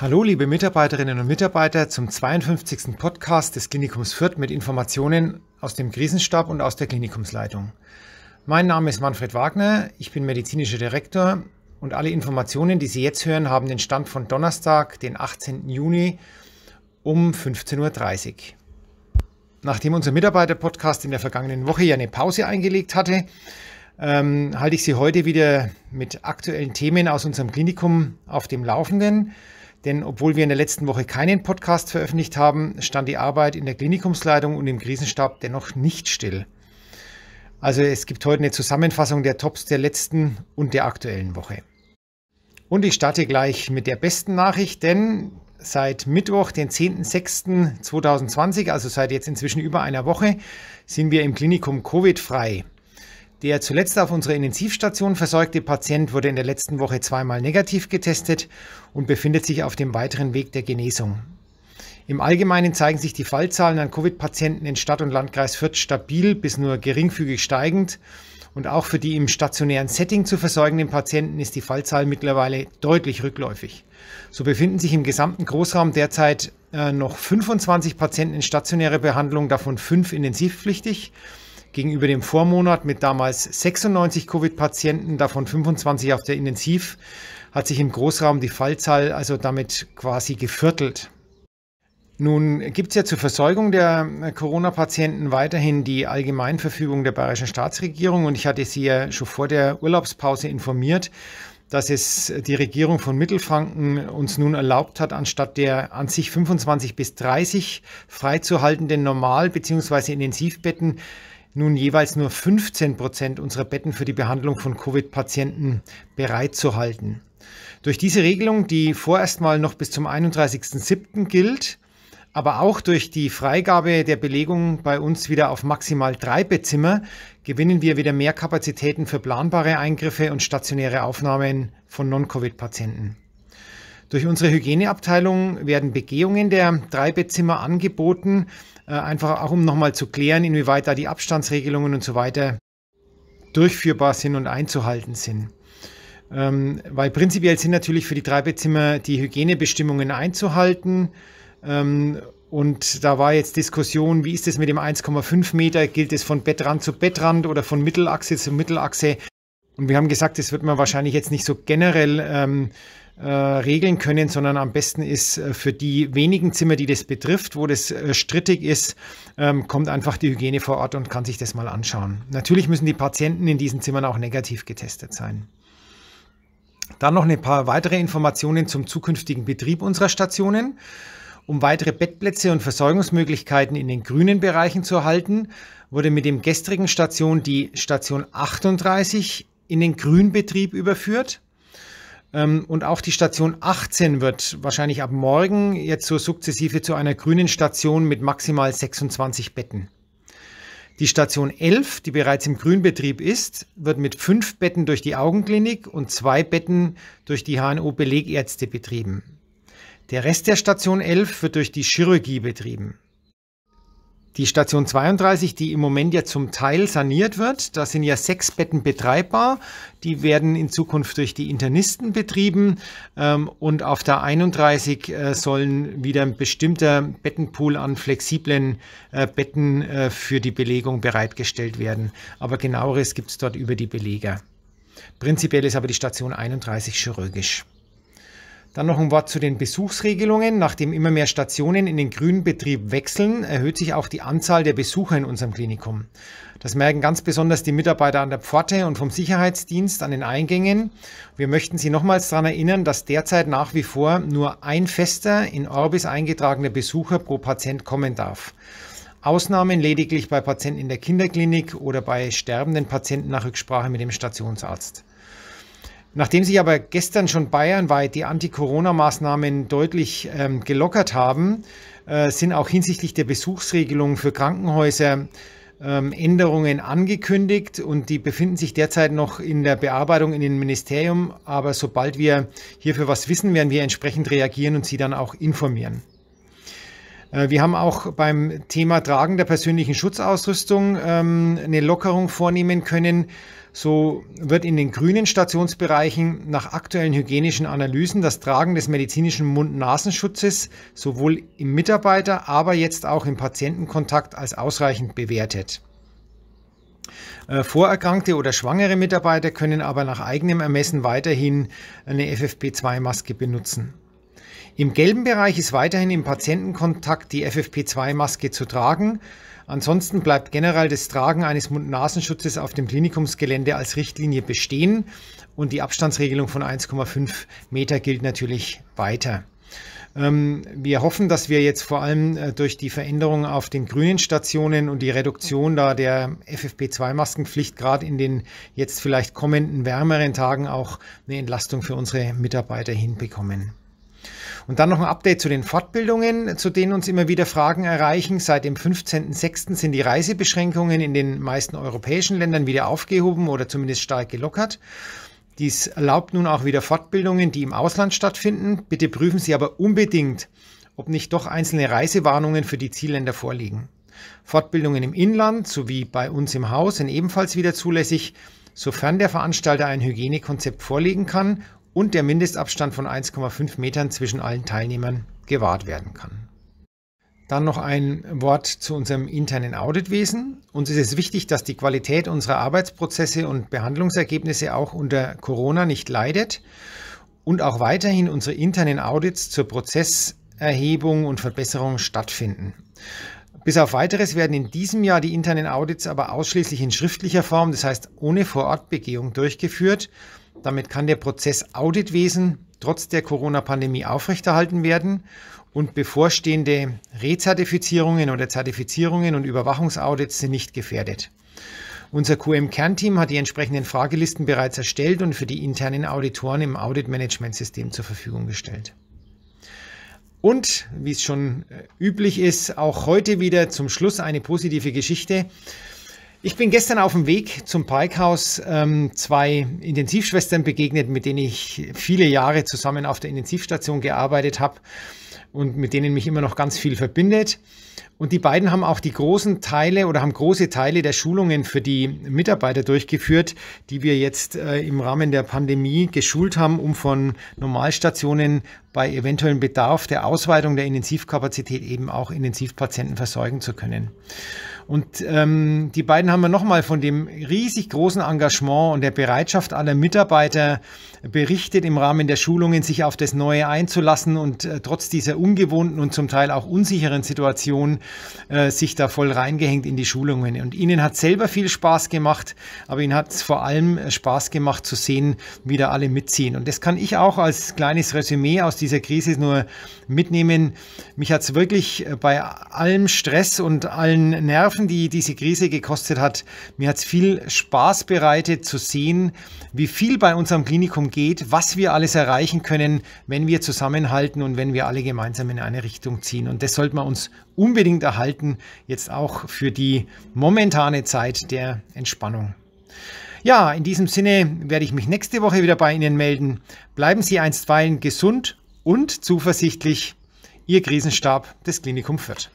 Hallo, liebe Mitarbeiterinnen und Mitarbeiter, zum 52. Podcast des Klinikums Fürth mit Informationen aus dem Krisenstab und aus der Klinikumsleitung. Mein Name ist Manfred Wagner, ich bin medizinischer Direktor und alle Informationen, die Sie jetzt hören, haben den Stand von Donnerstag, den 18. Juni um 15.30 Uhr. Nachdem unser Mitarbeiter-Podcast in der vergangenen Woche ja eine Pause eingelegt hatte, ähm, halte ich Sie heute wieder mit aktuellen Themen aus unserem Klinikum auf dem Laufenden. Denn obwohl wir in der letzten Woche keinen Podcast veröffentlicht haben, stand die Arbeit in der Klinikumsleitung und im Krisenstab dennoch nicht still. Also es gibt heute eine Zusammenfassung der Tops der letzten und der aktuellen Woche. Und ich starte gleich mit der besten Nachricht, denn seit Mittwoch, den 10.06.2020, also seit jetzt inzwischen über einer Woche, sind wir im Klinikum Covid frei. Der zuletzt auf unserer Intensivstation versorgte Patient wurde in der letzten Woche zweimal negativ getestet und befindet sich auf dem weiteren Weg der Genesung. Im Allgemeinen zeigen sich die Fallzahlen an Covid-Patienten in Stadt und Landkreis Fürth stabil bis nur geringfügig steigend. Und auch für die im stationären Setting zu versorgenden Patienten ist die Fallzahl mittlerweile deutlich rückläufig. So befinden sich im gesamten Großraum derzeit äh, noch 25 Patienten in stationärer Behandlung, davon fünf intensivpflichtig gegenüber dem Vormonat mit damals 96 Covid-Patienten, davon 25 auf der Intensiv, hat sich im Großraum die Fallzahl also damit quasi geviertelt. Nun gibt es ja zur Versorgung der Corona-Patienten weiterhin die Allgemeinverfügung der Bayerischen Staatsregierung und ich hatte Sie ja schon vor der Urlaubspause informiert, dass es die Regierung von Mittelfranken uns nun erlaubt hat, anstatt der an sich 25 bis 30 freizuhaltenden Normal- bzw. Intensivbetten nun jeweils nur 15 Prozent unserer Betten für die Behandlung von Covid-Patienten bereitzuhalten. Durch diese Regelung, die vorerst mal noch bis zum 31.07. gilt, aber auch durch die Freigabe der Belegung bei uns wieder auf maximal drei Bettzimmer gewinnen wir wieder mehr Kapazitäten für planbare Eingriffe und stationäre Aufnahmen von Non-Covid-Patienten. Durch unsere Hygieneabteilung werden Begehungen der drei Bettzimmer angeboten, äh, einfach auch um nochmal zu klären, inwieweit da die Abstandsregelungen und so weiter durchführbar sind und einzuhalten sind. Ähm, weil prinzipiell sind natürlich für die Treibezimmer die Hygienebestimmungen einzuhalten. Ähm, und da war jetzt Diskussion, wie ist es mit dem 1,5 Meter? Gilt es von Bettrand zu Bettrand oder von Mittelachse zu Mittelachse? Und wir haben gesagt, das wird man wahrscheinlich jetzt nicht so generell ähm, äh, regeln können, sondern am besten ist äh, für die wenigen Zimmer, die das betrifft, wo das äh, strittig ist, ähm, kommt einfach die Hygiene vor Ort und kann sich das mal anschauen. Natürlich müssen die Patienten in diesen Zimmern auch negativ getestet sein. Dann noch ein paar weitere Informationen zum zukünftigen Betrieb unserer Stationen. Um weitere Bettplätze und Versorgungsmöglichkeiten in den grünen Bereichen zu erhalten, wurde mit dem gestrigen Station die Station 38 in den Grünbetrieb überführt. Ähm, und auch die Station 18 wird wahrscheinlich ab morgen jetzt so sukzessive zu einer grünen Station mit maximal 26 Betten. Die Station 11, die bereits im Grünbetrieb ist, wird mit fünf Betten durch die Augenklinik und zwei Betten durch die HNO-Belegärzte betrieben. Der Rest der Station 11 wird durch die Chirurgie betrieben. Die Station 32, die im Moment ja zum Teil saniert wird, da sind ja sechs Betten betreibbar. Die werden in Zukunft durch die Internisten betrieben. Ähm, und auf der 31 äh, sollen wieder ein bestimmter Bettenpool an flexiblen äh, Betten äh, für die Belegung bereitgestellt werden. Aber genaueres gibt es dort über die Beleger. Prinzipiell ist aber die Station 31 chirurgisch. Dann noch ein Wort zu den Besuchsregelungen. Nachdem immer mehr Stationen in den grünen Betrieb wechseln, erhöht sich auch die Anzahl der Besucher in unserem Klinikum. Das merken ganz besonders die Mitarbeiter an der Pforte und vom Sicherheitsdienst an den Eingängen. Wir möchten Sie nochmals daran erinnern, dass derzeit nach wie vor nur ein fester, in Orbis eingetragener Besucher pro Patient kommen darf. Ausnahmen lediglich bei Patienten in der Kinderklinik oder bei sterbenden Patienten nach Rücksprache mit dem Stationsarzt. Nachdem sich aber gestern schon bayernweit die Anti-Corona-Maßnahmen deutlich ähm, gelockert haben, äh, sind auch hinsichtlich der Besuchsregelung für Krankenhäuser ähm, Änderungen angekündigt und die befinden sich derzeit noch in der Bearbeitung in dem Ministerium. Aber sobald wir hierfür was wissen, werden wir entsprechend reagieren und Sie dann auch informieren. Äh, wir haben auch beim Thema Tragen der persönlichen Schutzausrüstung ähm, eine Lockerung vornehmen können. So wird in den grünen Stationsbereichen nach aktuellen hygienischen Analysen das Tragen des medizinischen Mund-Nasenschutzes sowohl im Mitarbeiter, aber jetzt auch im Patientenkontakt als ausreichend bewertet. Äh, vorerkrankte oder schwangere Mitarbeiter können aber nach eigenem Ermessen weiterhin eine FFP2-Maske benutzen. Im gelben Bereich ist weiterhin im Patientenkontakt die FFP2-Maske zu tragen. Ansonsten bleibt generell das Tragen eines Mund-Nasenschutzes auf dem Klinikumsgelände als Richtlinie bestehen und die Abstandsregelung von 1,5 Meter gilt natürlich weiter. Ähm, wir hoffen, dass wir jetzt vor allem äh, durch die Veränderung auf den grünen Stationen und die Reduktion da der FFP2-Maskenpflicht gerade in den jetzt vielleicht kommenden wärmeren Tagen auch eine Entlastung für unsere Mitarbeiter hinbekommen. Und dann noch ein Update zu den Fortbildungen, zu denen uns immer wieder Fragen erreichen. Seit dem 15.06. sind die Reisebeschränkungen in den meisten europäischen Ländern wieder aufgehoben oder zumindest stark gelockert. Dies erlaubt nun auch wieder Fortbildungen, die im Ausland stattfinden. Bitte prüfen Sie aber unbedingt, ob nicht doch einzelne Reisewarnungen für die Zielländer vorliegen. Fortbildungen im Inland sowie bei uns im Haus sind ebenfalls wieder zulässig, sofern der Veranstalter ein Hygienekonzept vorlegen kann und der Mindestabstand von 1,5 Metern zwischen allen Teilnehmern gewahrt werden kann. Dann noch ein Wort zu unserem internen Auditwesen. Uns ist es wichtig, dass die Qualität unserer Arbeitsprozesse und Behandlungsergebnisse auch unter Corona nicht leidet und auch weiterhin unsere internen Audits zur Prozesserhebung und Verbesserung stattfinden. Bis auf weiteres werden in diesem Jahr die internen Audits aber ausschließlich in schriftlicher Form, das heißt ohne Vorortbegehung, durchgeführt damit kann der Prozess Auditwesen trotz der Corona-Pandemie aufrechterhalten werden und bevorstehende Rezertifizierungen oder Zertifizierungen und Überwachungsaudits sind nicht gefährdet. Unser QM-Kernteam hat die entsprechenden Fragelisten bereits erstellt und für die internen Auditoren im Audit-Management-System zur Verfügung gestellt. Und wie es schon äh, üblich ist, auch heute wieder zum Schluss eine positive Geschichte. Ich bin gestern auf dem Weg zum Parkhaus ähm, zwei Intensivschwestern begegnet, mit denen ich viele Jahre zusammen auf der Intensivstation gearbeitet habe und mit denen mich immer noch ganz viel verbindet. Und die beiden haben auch die großen Teile oder haben große Teile der Schulungen für die Mitarbeiter durchgeführt, die wir jetzt äh, im Rahmen der Pandemie geschult haben, um von Normalstationen bei eventuellem Bedarf der Ausweitung der Intensivkapazität eben auch Intensivpatienten versorgen zu können. Und ähm, die beiden haben wir nochmal von dem riesig großen Engagement und der Bereitschaft aller Mitarbeiter berichtet, im Rahmen der Schulungen sich auf das Neue einzulassen und äh, trotz dieser ungewohnten und zum Teil auch unsicheren Situation äh, sich da voll reingehängt in die Schulungen. Und ihnen hat selber viel Spaß gemacht, aber ihnen hat es vor allem äh, Spaß gemacht zu sehen, wie da alle mitziehen. Und das kann ich auch als kleines Resümee aus dieser Krise nur mitnehmen. Mich hat es wirklich äh, bei allem Stress und allen Nerven Nerven, die diese Krise gekostet hat. Mir hat es viel Spaß bereitet zu sehen, wie viel bei unserem Klinikum geht, was wir alles erreichen können, wenn wir zusammenhalten und wenn wir alle gemeinsam in eine Richtung ziehen. Und das sollten wir uns unbedingt erhalten, jetzt auch für die momentane Zeit der Entspannung. Ja, in diesem Sinne werde ich mich nächste Woche wieder bei Ihnen melden. Bleiben Sie einstweilen gesund und zuversichtlich. Ihr Krisenstab des Klinikum Fürth.